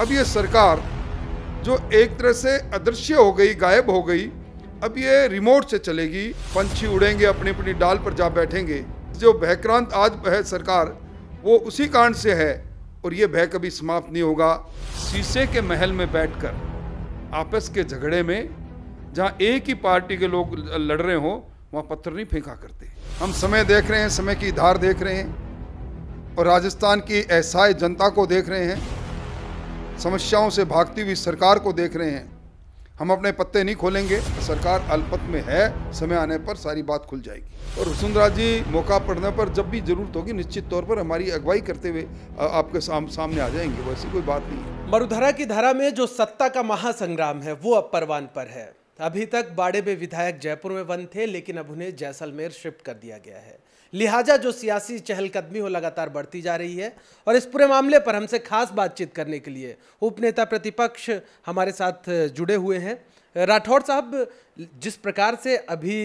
अब ये सरकार जो एक तरह से अदृश्य हो गई गायब हो गई अब ये रिमोट से चलेगी पंछी उड़ेंगे अपनी अपनी डाल पर जा बैठेंगे जो भयक्रांत आज है सरकार वो उसी कारण से है और ये भय कभी समाप्त नहीं होगा शीशे के महल में बैठकर आपस के झगड़े में जहाँ एक ही पार्टी के लोग लड़ रहे हों वहाँ पत्थर नहीं फेंका करते हम समय देख रहे हैं समय की धार देख रहे हैं और राजस्थान की ऐसा जनता को देख रहे हैं समस्याओं से भागती हुई सरकार को देख रहे हैं हम अपने पत्ते नहीं खोलेंगे सरकार अल्पत में है समय आने पर सारी बात खुल जाएगी और वसुंधरा जी मौका पड़ने पर जब भी जरूरत होगी निश्चित तौर पर हमारी अगुवाई करते हुए आपके साम, सामने आ जाएंगे वैसी कोई बात नहीं है मरुधरा की धारा में जो सत्ता का महासंग्राम है वो अब परवान पर है अभी तक बाड़े में विधायक जयपुर में बंद थे लेकिन अब उन्हें जैसलमेर शिफ्ट कर दिया गया है लिहाजा जो सियासी चहलकदमी हो लगातार बढ़ती जा रही है और इस पूरे मामले पर हमसे खास बातचीत करने के लिए उपनेता प्रतिपक्ष हमारे साथ जुड़े हुए हैं राठौड़ साहब जिस प्रकार से अभी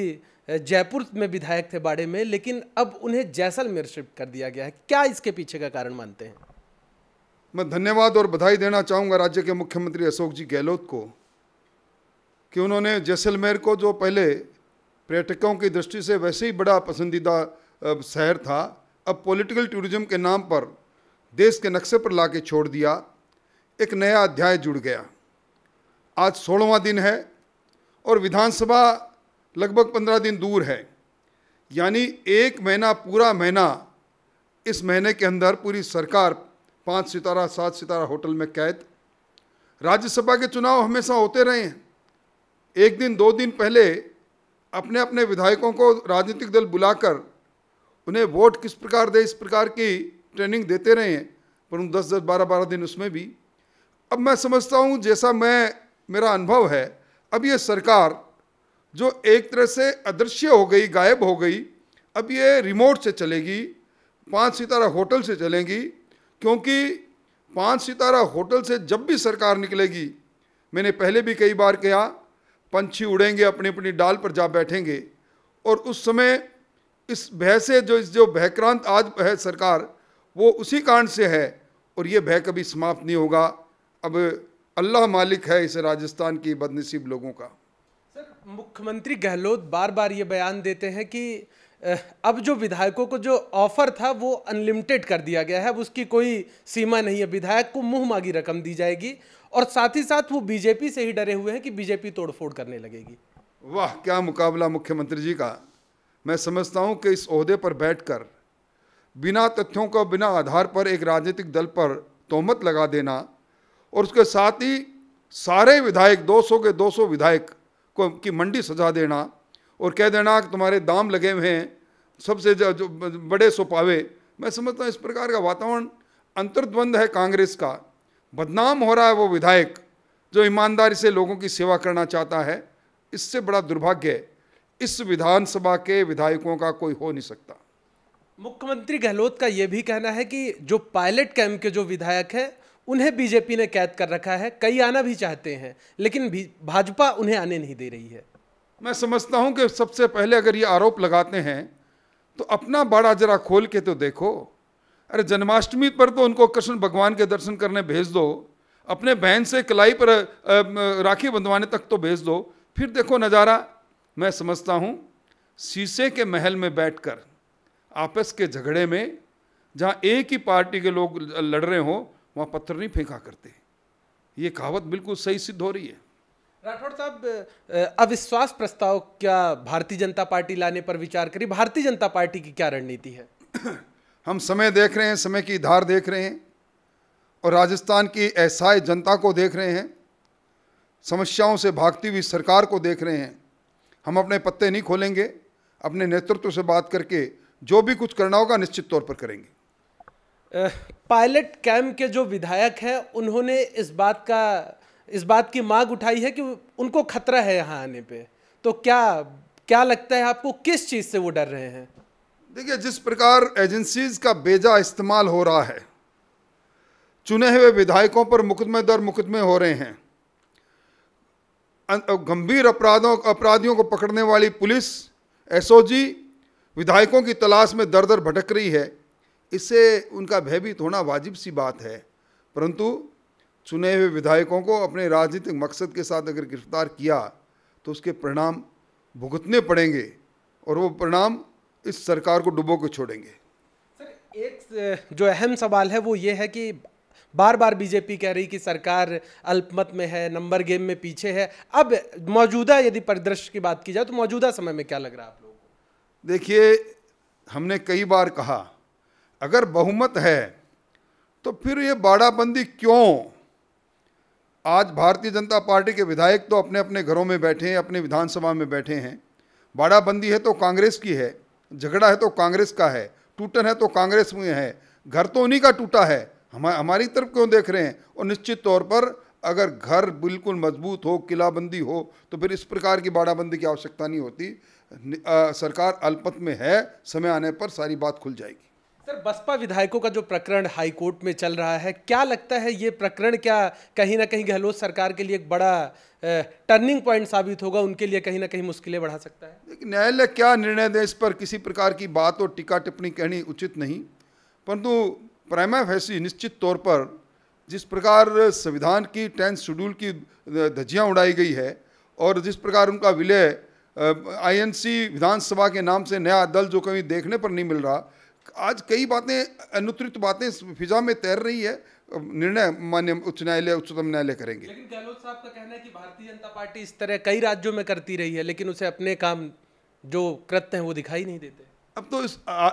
जयपुर में विधायक थे बाड़े में लेकिन अब उन्हें जैसलमेर शिफ्ट कर दिया गया है क्या इसके पीछे का कारण मानते हैं मैं धन्यवाद और बधाई देना चाहूँगा राज्य के मुख्यमंत्री अशोक जी गहलोत को कि उन्होंने जैसलमेर को जो पहले पर्यटकों की दृष्टि से वैसे ही बड़ा पसंदीदा शहर था अब पॉलिटिकल टूरिज्म के नाम पर देश के नक्शे पर ला के छोड़ दिया एक नया अध्याय जुड़ गया आज सोलहवा दिन है और विधानसभा लगभग पंद्रह दिन दूर है यानी एक महीना पूरा महीना इस महीने के अंदर पूरी सरकार पाँच सितारा सात सितारा होटल में कैद राज्यसभा के चुनाव हमेशा होते रहे हैं एक दिन दो दिन पहले अपने अपने विधायकों को राजनीतिक दल बुलाकर उन्हें वोट किस प्रकार दे इस प्रकार की ट्रेनिंग देते रहे हैं पर दस दस बारह बारह दिन उसमें भी अब मैं समझता हूँ जैसा मैं मेरा अनुभव है अब ये सरकार जो एक तरह से अदृश्य हो गई गायब हो गई अब ये रिमोट से चलेगी पाँच सितारा होटल से चलेगी क्योंकि पाँच सितारा होटल से जब भी सरकार निकलेगी मैंने पहले भी कई बार कहा पंछी उड़ेंगे अपनी अपनी डाल पर जा बैठेंगे और उस समय इस भय से जो इस जो भयक्रांत आज है सरकार वो उसी कारण से है और ये भय कभी समाप्त नहीं होगा अब अल्लाह मालिक है इस राजस्थान की बदनसीब लोगों का सर मुख्यमंत्री गहलोत बार बार ये बयान देते हैं कि अब जो विधायकों को जो ऑफर था वो अनलिमिटेड कर दिया गया है अब उसकी कोई सीमा नहीं है विधायक को मुंह मांगी रकम दी जाएगी और साथ ही साथ वो बीजेपी से ही डरे हुए हैं कि बीजेपी तोड़फोड़ करने लगेगी वाह क्या मुकाबला मुख्यमंत्री जी का मैं समझता हूँ कि इस अहदे पर बैठकर बिना तथ्यों का बिना आधार पर एक राजनीतिक दल पर तोहमत लगा देना और उसके साथ ही सारे विधायक 200 के 200 विधायक को की मंडी सजा देना और कह देना कि तुम्हारे दाम लगे हुए हैं सबसे जो बड़े सोपावे मैं समझता हूँ इस प्रकार का वातावरण अंतर्द्वंद है कांग्रेस का बदनाम हो रहा है वो विधायक जो ईमानदारी से लोगों की सेवा करना चाहता है इससे बड़ा दुर्भाग्य इस विधानसभा के विधायकों का कोई हो नहीं सकता मुख्यमंत्री गहलोत का यह भी कहना है कि जो पायलट कैंप के जो विधायक हैं उन्हें बीजेपी ने कैद कर रखा है कई आना भी चाहते हैं लेकिन भाजपा उन्हें आने नहीं दे रही है मैं समझता हूं कि सबसे पहले अगर ये आरोप लगाते हैं तो अपना बड़ा जरा खोल के तो देखो अरे जन्माष्टमी पर तो उनको कृष्ण भगवान के दर्शन करने भेज दो अपने बहन से कलाई पर राखी बंधवाने तक तो भेज दो फिर देखो नज़ारा मैं समझता हूँ शीशे के महल में बैठकर आपस के झगड़े में जहाँ एक ही पार्टी के लोग लड़ रहे हों वहाँ पत्थर नहीं फेंका करते ये कहावत बिल्कुल सही सिद्ध हो रही है राठौड़ साहब अविश्वास प्रस्ताव क्या भारतीय जनता पार्टी लाने पर विचार करी भारतीय जनता पार्टी की क्या रणनीति है हम समय देख रहे हैं समय की धार देख रहे हैं और राजस्थान की ऐसाई जनता को देख रहे हैं समस्याओं से भागती हुई सरकार को देख रहे हैं हम अपने पत्ते नहीं खोलेंगे अपने नेतृत्व से बात करके जो भी कुछ करना होगा निश्चित तौर पर करेंगे पायलट कैंप के जो विधायक हैं उन्होंने इस बात का इस बात की मांग उठाई है कि उनको खतरा है यहाँ आने पे तो क्या क्या लगता है आपको किस चीज़ से वो डर रहे हैं देखिए जिस प्रकार एजेंसीज का बेजा इस्तेमाल हो रहा है चुने हुए विधायकों पर मुकदमे दर मुकदमे हो रहे हैं गंभीर अपराधों अपराधियों को पकड़ने वाली पुलिस एसओजी विधायकों की तलाश में दर दर भटक रही है इससे उनका भयभीत होना वाजिब सी बात है परंतु चुने हुए विधायकों को अपने राजनीतिक मकसद के साथ अगर गिरफ्तार किया तो उसके परिणाम भुगतने पड़ेंगे और वो परिणाम इस सरकार को डुबो के छोड़ेंगे सर एक जो अहम सवाल है वो ये है कि बार बार बीजेपी कह रही कि सरकार अल्पमत में है नंबर गेम में पीछे है अब मौजूदा यदि परिदृश्य की बात की जाए तो मौजूदा समय में क्या लग रहा है आप लोगों को देखिए हमने कई बार कहा अगर बहुमत है तो फिर ये बाड़ाबंदी क्यों आज भारतीय जनता पार्टी के विधायक तो अपने अपने घरों में बैठे हैं अपने विधानसभा में बैठे हैं बाड़ाबंदी है तो कांग्रेस की है झगड़ा है तो कांग्रेस का है टूटन है तो कांग्रेस में है घर तो उन्हीं का टूटा है हम हमारी तरफ क्यों देख रहे हैं और निश्चित तौर पर अगर घर बिल्कुल मजबूत हो किलाबंदी हो तो फिर इस प्रकार की बाड़ाबंदी की आवश्यकता नहीं होती आ, सरकार अल्पत में है समय आने पर सारी बात खुल जाएगी सर बसपा विधायकों का जो प्रकरण हाईकोर्ट में चल रहा है क्या लगता है ये प्रकरण क्या कहीं ना कहीं गहलोत सरकार के लिए एक बड़ा टर्निंग पॉइंट साबित होगा उनके लिए कहीं ना कहीं मुश्किलें बढ़ा सकता है लेकिन न्यायालय क्या निर्णय दे इस पर किसी प्रकार की बात और टीका टिप्पणी कहनी उचित नहीं परंतु प्राइमा फैसी निश्चित तौर पर जिस प्रकार संविधान की टेंथ शेड्यूल की धज्जियाँ उड़ाई गई है और जिस प्रकार उनका विलय आईएनसी विधानसभा के नाम से नया दल जो कभी देखने पर नहीं मिल रहा आज कई बातें अनुत्रित बातें फिजा में तैर रही है निर्णय मान्य उच्च न्यायालय उच्चतम न्यायालय करेंगे लेकिन गहलोत साहब का कहना है कि भारतीय जनता पार्टी इस तरह कई राज्यों में करती रही है लेकिन उसे अपने काम जो कृत्य हैं वो दिखाई नहीं देते अब तो इस आ,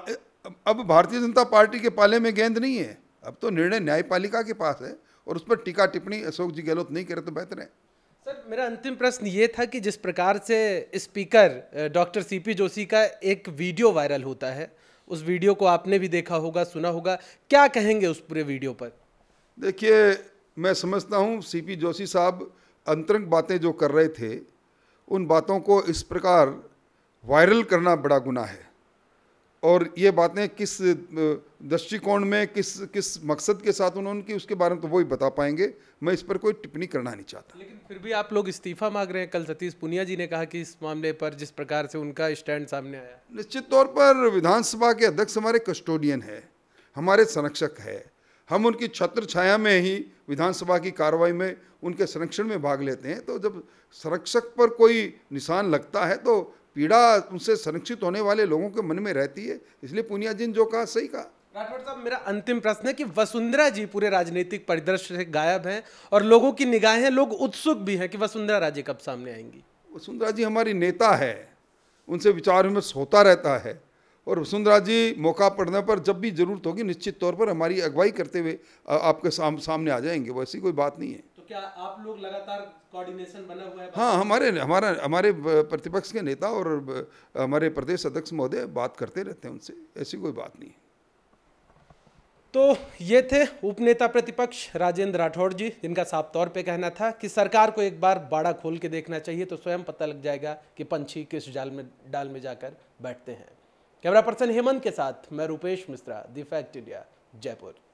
अब भारतीय जनता पार्टी के पाले में गेंद नहीं है अब तो निर्णय न्यायपालिका के पास है और उस पर टीका टिप्पणी अशोक जी गहलोत नहीं करे तो बेहतर है सर मेरा अंतिम प्रश्न ये था कि जिस प्रकार से speaker doctor C P Joshi का एक वीडियो वायरल होता है उस वीडियो को आपने भी देखा होगा सुना होगा क्या कहेंगे उस पूरे वीडियो पर देखिए मैं समझता हूँ सीपी जोशी साहब अंतरंग बातें जो कर रहे थे उन बातों को इस प्रकार वायरल करना बड़ा गुना है और ये बातें किस दृष्टिकोण में किस किस मकसद के साथ उन्होंने की उसके बारे में तो वही बता पाएंगे मैं इस पर कोई टिप्पणी करना नहीं चाहता लेकिन फिर भी आप लोग इस्तीफा मांग रहे हैं कल सतीश पुनिया जी ने कहा कि इस मामले पर जिस प्रकार से उनका स्टैंड सामने आया निश्चित तौर पर विधानसभा के अध्यक्ष हमारे कस्टोडियन है हमारे संरक्षक है हम उनकी छत्र छाया में ही विधानसभा की कार्रवाई में उनके संरक्षण में भाग लेते हैं तो जब संरक्षक पर कोई निशान लगता है तो पीड़ा उनसे संरक्षित होने वाले लोगों के मन में रहती है इसलिए पुनिया जी ने जो कहा सही कहा राठौर साहब मेरा अंतिम प्रश्न है कि वसुंधरा जी पूरे राजनीतिक परिदृश्य से गायब हैं और लोगों की निगाहें लोग उत्सुक भी हैं कि वसुंधरा राजे कब सामने आएंगी वसुंधरा जी हमारी नेता है उनसे विचार विमर्श होता रहता है और वसुंधरा जी मौका पड़ने पर जब भी ज़रूरत होगी निश्चित तौर पर हमारी अगुवाई करते हुए आपके साम सामने आ जाएंगे वैसी कोई बात नहीं है तो क्या आप लोग लगातार कोऑर्डिनेशन बना हुआ है हाँ हमारे हमारा हमारे प्रतिपक्ष के नेता और हमारे प्रदेश अध्यक्ष महोदय बात करते रहते हैं उनसे ऐसी कोई बात नहीं तो ये थे उपनेता प्रतिपक्ष राजेंद्र राठौड़ जी जिनका साफ तौर पे कहना था कि सरकार को एक बार बाड़ा खोल के देखना चाहिए तो स्वयं पता लग जाएगा कि पंछी किस जाल में डाल में जाकर बैठते हैं कैमरा पर्सन हेमंत के साथ मैं Rupesh Mishra the fact India Jaipur